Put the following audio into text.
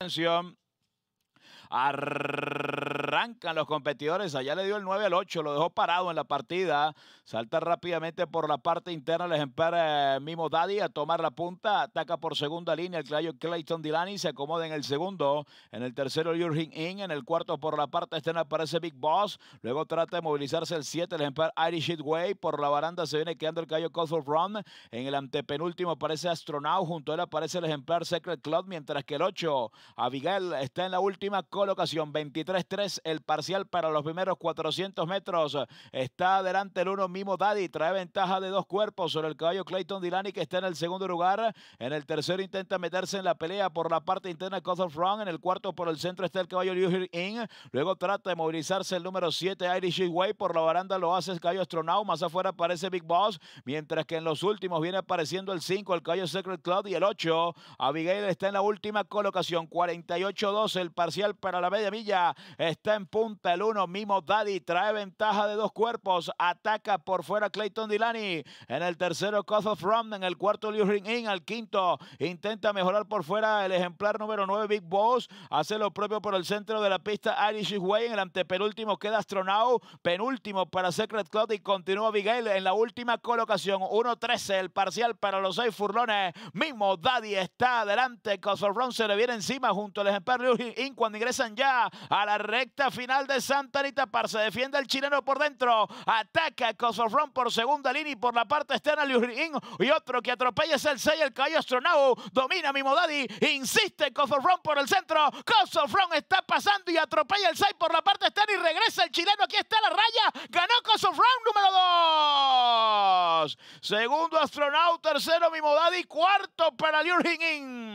Belgium Arrancan los competidores. Allá le dio el 9 al 8, lo dejó parado en la partida. Salta rápidamente por la parte interna el ejemplar eh, Mimo Daddy a tomar la punta. Ataca por segunda línea el Clayo Clayton Dilani. Se acomoda en el segundo. En el tercero, Jurgen In. En el cuarto, por la parte externa aparece Big Boss. Luego trata de movilizarse el 7, el ejemplar Irish Way. Por la baranda se viene quedando el Clayo of Run. En el antepenúltimo aparece Astronaut. Junto a él aparece el ejemplar Secret Cloud Mientras que el 8, Abigail, está en la última colocación. 23-3 el parcial para los primeros 400 metros. Está adelante el uno mismo Daddy. Trae ventaja de dos cuerpos sobre el caballo Clayton Dilani que está en el segundo lugar. En el tercero intenta meterse en la pelea por la parte interna de of En el cuarto por el centro está el caballo Liu In. Luego trata de movilizarse el número 7 Irish Way. Por la baranda lo hace el caballo Astronaut. Más afuera aparece Big Boss. Mientras que en los últimos viene apareciendo el 5, el caballo Secret Cloud y el 8. Abigail está en la última colocación. 48-12 el parcial para la media milla está en punta el uno, Mimo Daddy trae ventaja de dos cuerpos. Ataca por fuera Clayton Dilani. En el tercero, Cost of Rum. En el cuarto, Liu Ring In. Al quinto, intenta mejorar por fuera el ejemplar número 9, Big Boss. Hace lo propio por el centro de la pista, Irish Way. En el antepenúltimo queda Astronaut. Penúltimo para Secret Cloud y continúa Miguel en la última colocación. 1-13 el parcial para los seis furlones. Mimo Daddy está adelante. Cost of Rum se le viene encima junto al ejemplar Liu Ring In cuando ingresa ya a la recta final de Santa Anita Par. Se defiende el chileno por dentro. Ataca Cosofron por segunda línea y por la parte externa Lurín. Y otro que atropella es el 6, el caballo Astronau. Domina Mimodadi. Insiste Cosofrón por el centro. Cosofrón está pasando y atropella el 6 por la parte externa y regresa el chileno. Aquí está la raya. Ganó Cosofrón número 2. Segundo Astronau. Tercero Mimodadi. Cuarto para Lurín.